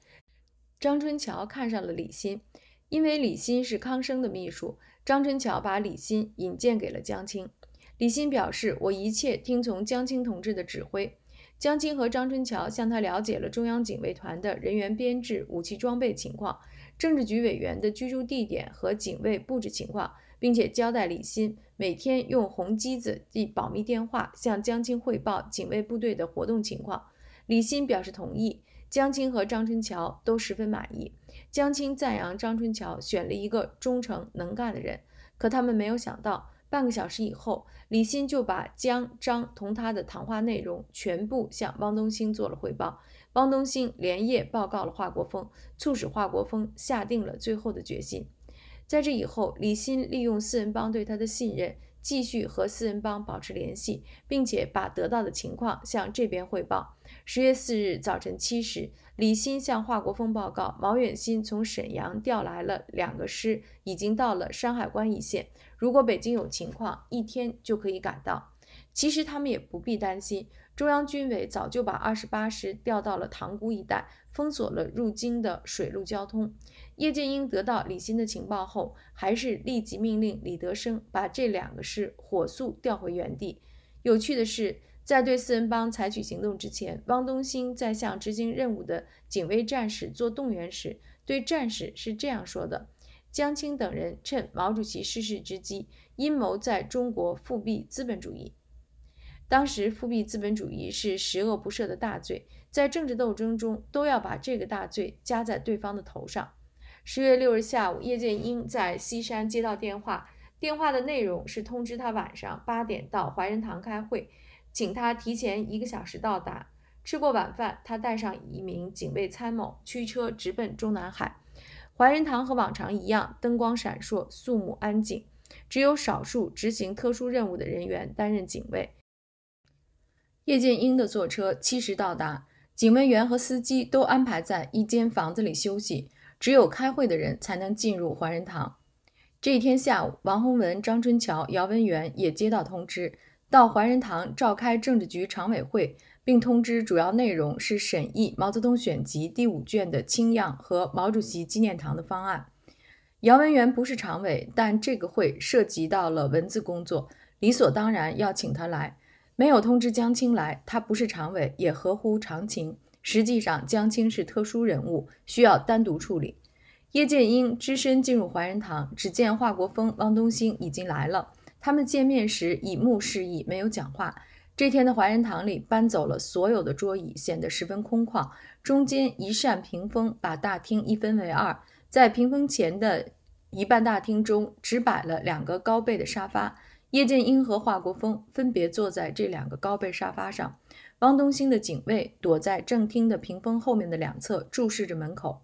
张春桥看上了李欣，因为李欣是康生的秘书，张春桥把李欣引荐给了江青。李欣表示：“我一切听从江青同志的指挥。”江青和张春桥向他了解了中央警卫团的人员编制、武器装备情况、政治局委员的居住地点和警卫布置情况。并且交代李鑫每天用红机子及保密电话向江青汇报警卫部队的活动情况。李鑫表示同意，江青和张春桥都十分满意。江青赞扬张春桥选了一个忠诚能干的人。可他们没有想到，半个小时以后，李鑫就把江张同他的谈话内容全部向汪东兴做了汇报。汪东兴连夜报告了华国锋，促使华国锋下定了最后的决心。在这以后，李欣利用四人帮对他的信任，继续和四人帮保持联系，并且把得到的情况向这边汇报。十月四日早晨七时，李欣向华国锋报告，毛远新从沈阳调来了两个师，已经到了山海关一线。如果北京有情况，一天就可以赶到。其实他们也不必担心，中央军委早就把二十八师调到了塘沽一带，封锁了入京的水陆交通。叶剑英得到李欣的情报后，还是立即命令李德生把这两个师火速调回原地。有趣的是，在对四人帮采取行动之前，汪东兴在向执行任务的警卫战士做动员时，对战士是这样说的：“江青等人趁毛主席逝世之机，阴谋在中国复辟资本主义。当时复辟资本主义是十恶不赦的大罪，在政治斗争中都要把这个大罪加在对方的头上。”十月六日下午，叶剑英在西山接到电话，电话的内容是通知他晚上八点到怀仁堂开会，请他提前一个小时到达。吃过晚饭，他带上一名警卫参谋，驱车直奔中南海。怀仁堂和往常一样，灯光闪烁，肃穆安静，只有少数执行特殊任务的人员担任警卫。叶剑英的坐车七时到达，警卫员和司机都安排在一间房子里休息。只有开会的人才能进入怀仁堂。这一天下午，王洪文、张春桥、姚文元也接到通知，到怀仁堂召开政治局常委会，并通知主要内容是审议《毛泽东选集》第五卷的清样和毛主席纪念堂的方案。姚文元不是常委，但这个会涉及到了文字工作，理所当然要请他来。没有通知江青来，他不是常委，也合乎常情。实际上，江青是特殊人物，需要单独处理。叶剑英只身进入怀仁堂，只见华国锋、汪东兴已经来了。他们见面时以目示意，没有讲话。这天的怀仁堂里搬走了所有的桌椅，显得十分空旷。中间一扇屏风把大厅一分为二，在屏风前的一半大厅中只摆了两个高背的沙发，叶剑英和华国锋分别坐在这两个高背沙发上。汪东兴的警卫躲在正厅的屏风后面的两侧，注视着门口。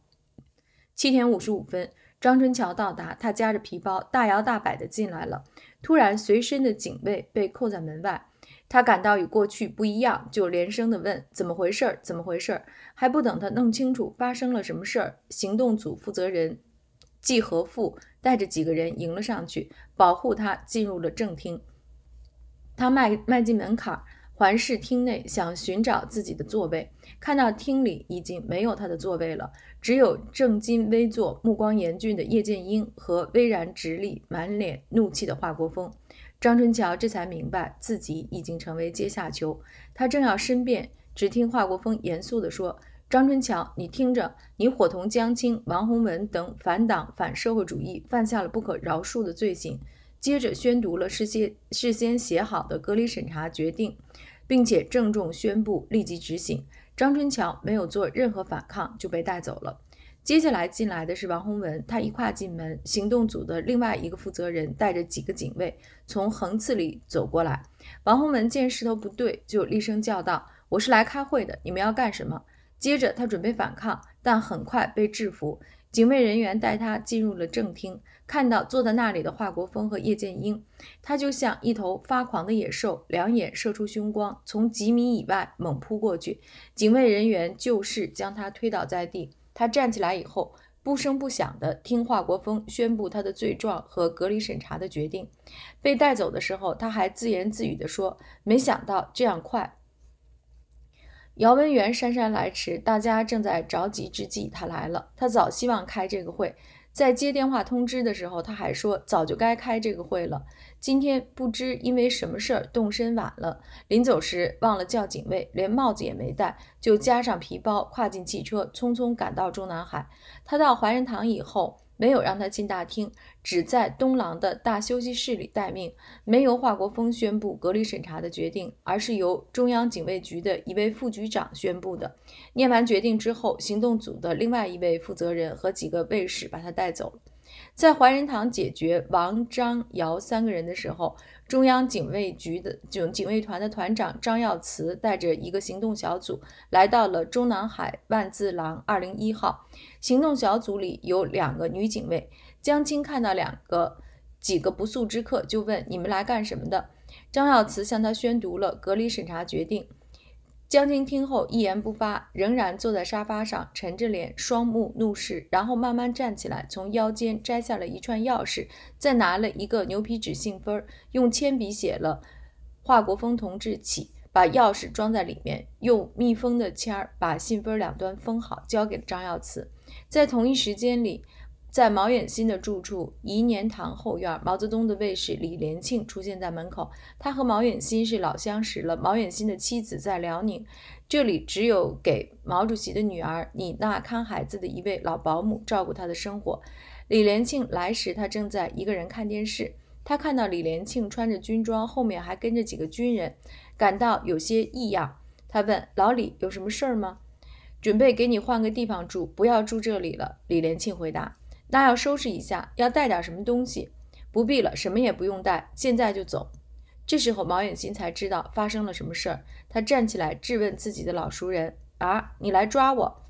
七点五十五分，张春桥到达，他夹着皮包，大摇大摆的进来了。突然，随身的警卫被扣在门外，他感到与过去不一样，就连声的问：“怎么回事？怎么回事？”还不等他弄清楚发生了什么事儿，行动组负责人季和富带着几个人迎了上去，保护他进入了正厅。他迈迈进门槛儿。环视厅内，想寻找自己的座位，看到厅里已经没有他的座位了，只有正襟危坐、目光严峻的叶剑英和巍然直立、满脸怒气的华国锋、张春桥，这才明白自己已经成为阶下囚。他正要申辩，只听华国锋严肃地说：“张春桥，你听着，你伙同江青、王洪文等反党反社会主义，犯下了不可饶恕的罪行。”接着宣读了事先事先写好的隔离审查决定，并且郑重宣布立即执行。张春桥没有做任何反抗，就被带走了。接下来进来的是王洪文，他一跨进门，行动组的另外一个负责人带着几个警卫从横刺里走过来。王洪文见势头不对，就厉声叫道：“我是来开会的，你们要干什么？”接着他准备反抗，但很快被制服。警卫人员带他进入了正厅，看到坐在那里的华国锋和叶剑英，他就像一头发狂的野兽，两眼射出凶光，从几米以外猛扑过去。警卫人员就是将他推倒在地。他站起来以后，不声不响地听华国锋宣布他的罪状和隔离审查的决定。被带走的时候，他还自言自语地说：“没想到这样快。”姚文元姗姗来迟，大家正在着急之际，他来了。他早希望开这个会，在接电话通知的时候，他还说早就该开这个会了。今天不知因为什么事儿动身晚了，临走时忘了叫警卫，连帽子也没戴，就加上皮包，跨进汽车，匆匆赶到中南海。他到怀仁堂以后。没有让他进大厅，只在东廊的大休息室里待命。没有华国锋宣布隔离审查的决定，而是由中央警卫局的一位副局长宣布的。念完决定之后，行动组的另外一位负责人和几个卫士把他带走了。在怀仁堂解决王、张、姚三个人的时候，中央警卫局的警警卫团的团长张耀慈带着一个行动小组来到了中南海万字廊二零一号。行动小组里有两个女警卫，江青看到两个几个不速之客，就问你们来干什么的。张耀慈向他宣读了隔离审查决定。江青听后一言不发，仍然坐在沙发上，沉着脸，双目怒视，然后慢慢站起来，从腰间摘下了一串钥匙，再拿了一个牛皮纸信封，用铅笔写了“华国锋同志起”，把钥匙装在里面，用密封的签儿把信封两端封好，交给了张耀祠。在同一时间里。在毛远新的住处颐年堂后院，毛泽东的卫士李连庆出现在门口。他和毛远新是老相识了。毛远新的妻子在辽宁，这里只有给毛主席的女儿李娜看孩子的一位老保姆照顾他的生活。李连庆来时，他正在一个人看电视。他看到李连庆穿着军装，后面还跟着几个军人，感到有些异样。他问老李有什么事儿吗？准备给你换个地方住，不要住这里了。李连庆回答。那要收拾一下，要带点什么东西？不必了，什么也不用带，现在就走。这时候，毛远新才知道发生了什么事儿。他站起来质问自己的老熟人：“啊，你来抓我？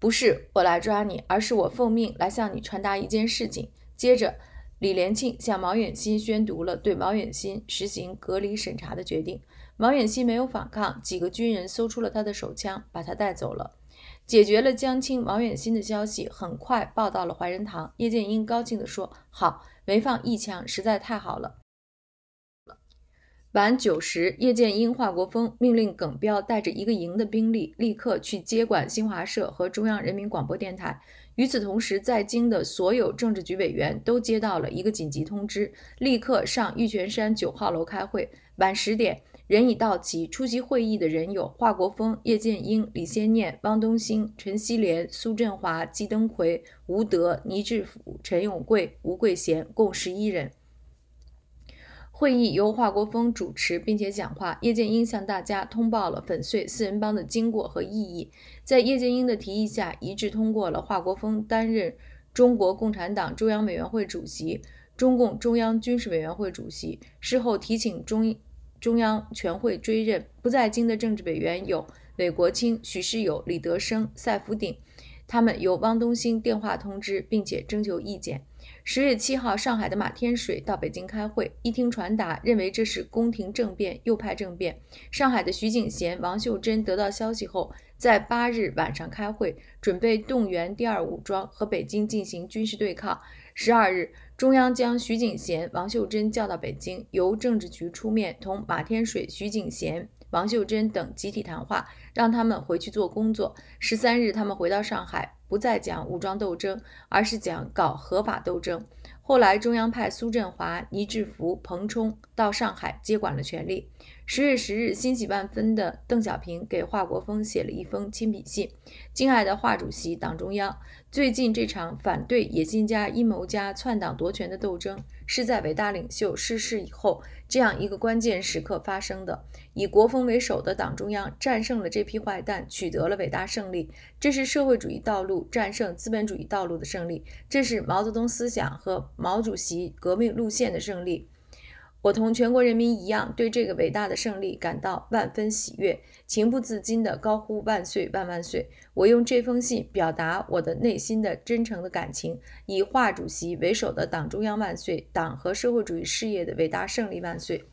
不是我来抓你，而是我奉命来向你传达一件事情。”接着，李连庆向毛远新宣读了对毛远新实行隔离审查的决定。毛远新没有反抗，几个军人搜出了他的手枪，把他带走了。解决了江青、王远新的消息很快报到了怀仁堂。叶剑英高兴地说：“好，没放一枪，实在太好了。”晚九时，叶剑英、华国锋命令耿彪带着一个营的兵力，立刻去接管新华社和中央人民广播电台。与此同时，在京的所有政治局委员都接到了一个紧急通知，立刻上玉泉山九号楼开会。晚十点。人已到齐。出席会议的人有华国锋、叶剑英、李先念、汪东兴、陈锡联、苏振华、季登奎、吴德、倪志甫、陈永贵、吴桂贤，共十一人。会议由华国锋主持，并且讲话。叶剑英向大家通报了粉碎四人帮的经过和意义。在叶剑英的提议下，一致通过了华国锋担任中国共产党中央委员会主席、中共中央军事委员会主席。事后提请中。中央全会追认不在京的政治委员有韦国清、许世友、李德生、赛福鼎，他们由汪东兴电话通知，并且征求意见。十月七号，上海的马天水到北京开会，一听传达，认为这是宫廷政变、右派政变。上海的徐景贤、王秀珍得到消息后，在八日晚上开会，准备动员第二武装和北京进行军事对抗。十二日。中央将徐景贤、王秀珍叫到北京，由政治局出面同马天水、徐景贤、王秀珍等集体谈话，让他们回去做工作。十三日，他们回到上海，不再讲武装斗争，而是讲搞合法斗争。后来，中央派苏振华、倪志福、彭冲到上海接管了权力。十月十日，欣喜万分的邓小平给华国锋写了一封亲笔信。敬爱的华主席，党中央最近这场反对野心家、阴谋家篡党夺权的斗争，是在伟大领袖逝世以后这样一个关键时刻发生的。以国锋为首的党中央战胜了这批坏蛋，取得了伟大胜利。这是社会主义道路战胜资本主义道路的胜利，这是毛泽东思想和毛主席革命路线的胜利。我同全国人民一样，对这个伟大的胜利感到万分喜悦，情不自禁地高呼万岁，万万岁！我用这封信表达我的内心的真诚的感情。以华主席为首的党中央万岁，党和社会主义事业的伟大胜利万岁！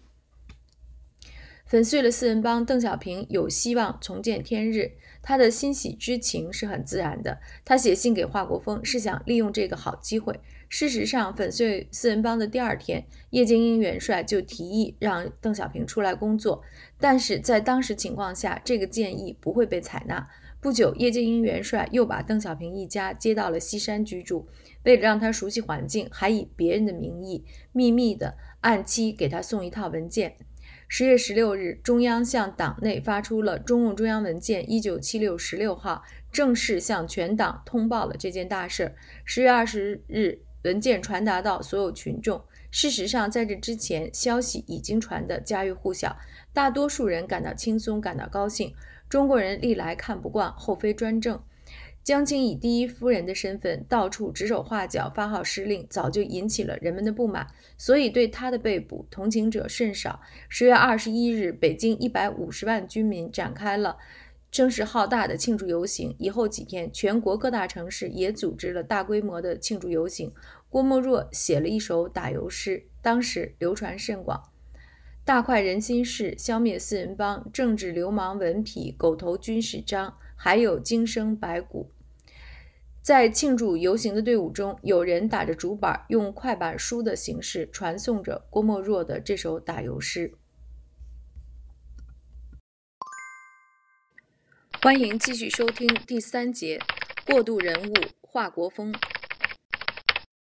粉碎了四人帮，邓小平有希望重见天日，他的欣喜之情是很自然的。他写信给华国锋，是想利用这个好机会。事实上，粉碎四人帮的第二天，叶剑英元帅就提议让邓小平出来工作，但是在当时情况下，这个建议不会被采纳。不久，叶剑英元帅又把邓小平一家接到了西山居住，为了让他熟悉环境，还以别人的名义秘密的按期给他送一套文件。十月十六日，中央向党内发出了中共中央文件一九七六十六号，正式向全党通报了这件大事。十月二十日。文件传达到所有群众。事实上，在这之前，消息已经传得家喻户晓，大多数人感到轻松，感到高兴。中国人历来看不惯后妃专政，江青以第一夫人的身份到处指手画脚、发号施令，早就引起了人们的不满。所以，对她的被捕，同情者甚少。十月二十一日，北京一百五十万居民展开了声势浩大的庆祝游行。以后几天，全国各大城市也组织了大规模的庆祝游行。郭沫若写了一首打油诗，当时流传甚广。大快人心事，消灭四人帮，政治流氓文痞狗头军事章，还有精生白骨。在庆祝游行的队伍中，有人打着竹板，用快板书的形式传颂着郭沫若的这首打油诗。欢迎继续收听第三节：过渡人物华国锋。